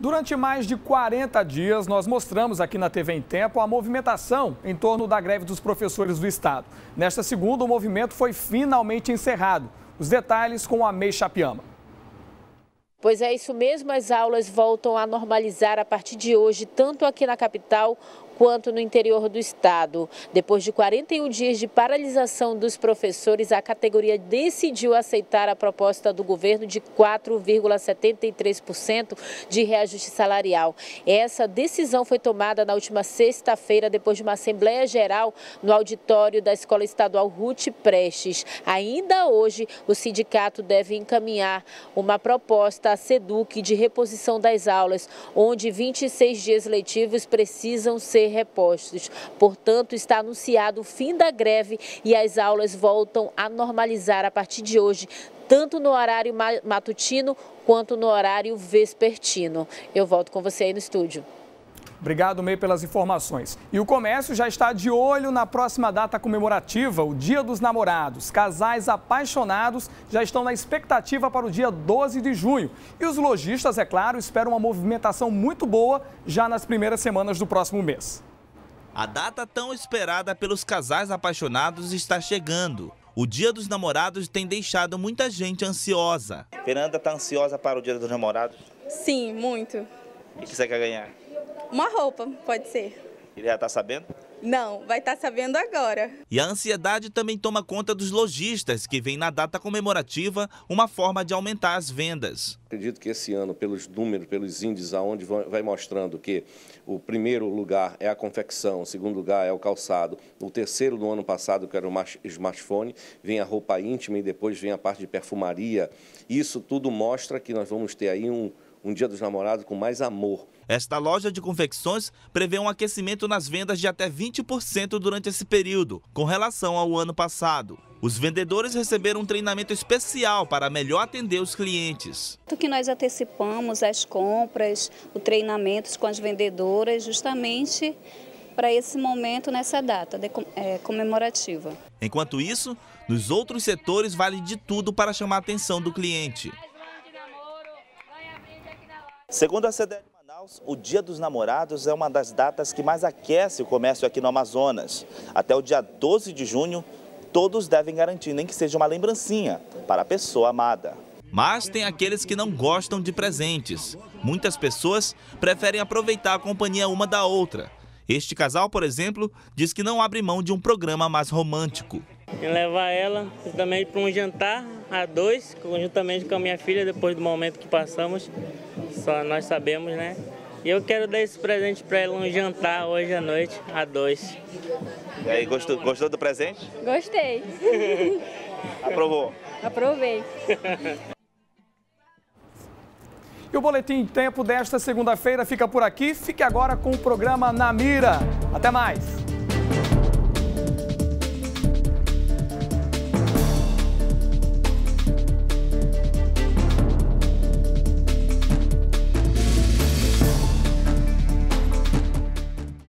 Durante mais de 40 dias, nós mostramos aqui na TV em Tempo a movimentação em torno da greve dos professores do Estado. Nesta segunda, o movimento foi finalmente encerrado. Os detalhes com a Mei Chapiama. Pois é isso mesmo, as aulas voltam a normalizar a partir de hoje, tanto aqui na capital quanto no interior do estado. Depois de 41 dias de paralisação dos professores, a categoria decidiu aceitar a proposta do governo de 4,73% de reajuste salarial. Essa decisão foi tomada na última sexta-feira, depois de uma Assembleia Geral no auditório da Escola Estadual Ruth Prestes. Ainda hoje, o sindicato deve encaminhar uma proposta à SEDUC de reposição das aulas, onde 26 dias letivos precisam ser ser repostos. Portanto, está anunciado o fim da greve e as aulas voltam a normalizar a partir de hoje, tanto no horário matutino quanto no horário vespertino. Eu volto com você aí no estúdio. Obrigado, Meio, pelas informações. E o comércio já está de olho na próxima data comemorativa, o Dia dos Namorados. Casais apaixonados já estão na expectativa para o dia 12 de junho. E os lojistas, é claro, esperam uma movimentação muito boa já nas primeiras semanas do próximo mês. A data tão esperada pelos casais apaixonados está chegando. O Dia dos Namorados tem deixado muita gente ansiosa. Fernanda está ansiosa para o Dia dos Namorados? Sim, muito. O que você quer ganhar? Uma roupa, pode ser. Ele já está sabendo? Não, vai estar tá sabendo agora. E a ansiedade também toma conta dos lojistas, que vem na data comemorativa uma forma de aumentar as vendas. Acredito que esse ano, pelos números, pelos índices, aonde vai mostrando que o primeiro lugar é a confecção, o segundo lugar é o calçado, o terceiro do ano passado, que era o smartphone, vem a roupa íntima e depois vem a parte de perfumaria. Isso tudo mostra que nós vamos ter aí um um Dia dos Namorados com mais amor. Esta loja de confecções prevê um aquecimento nas vendas de até 20% durante esse período, com relação ao ano passado. Os vendedores receberam um treinamento especial para melhor atender os clientes. O que nós antecipamos as compras, os treinamentos com as vendedoras, justamente para esse momento, nessa data de, é, comemorativa. Enquanto isso, nos outros setores vale de tudo para chamar a atenção do cliente. Segundo a CDL Manaus, o Dia dos Namorados é uma das datas que mais aquece o comércio aqui no Amazonas. Até o dia 12 de junho, todos devem garantir nem que seja uma lembrancinha para a pessoa amada. Mas tem aqueles que não gostam de presentes. Muitas pessoas preferem aproveitar a companhia uma da outra. Este casal, por exemplo, diz que não abre mão de um programa mais romântico. Levar ela também para um jantar a dois, conjuntamente com a minha filha, depois do momento que passamos só nós sabemos, né? E eu quero dar esse presente para ela, um jantar hoje à noite, a dois. E aí, gostou, gostou do presente? Gostei. Aprovou? Aprovei. E o Boletim Tempo desta segunda-feira fica por aqui. Fique agora com o programa Na Mira. Até mais!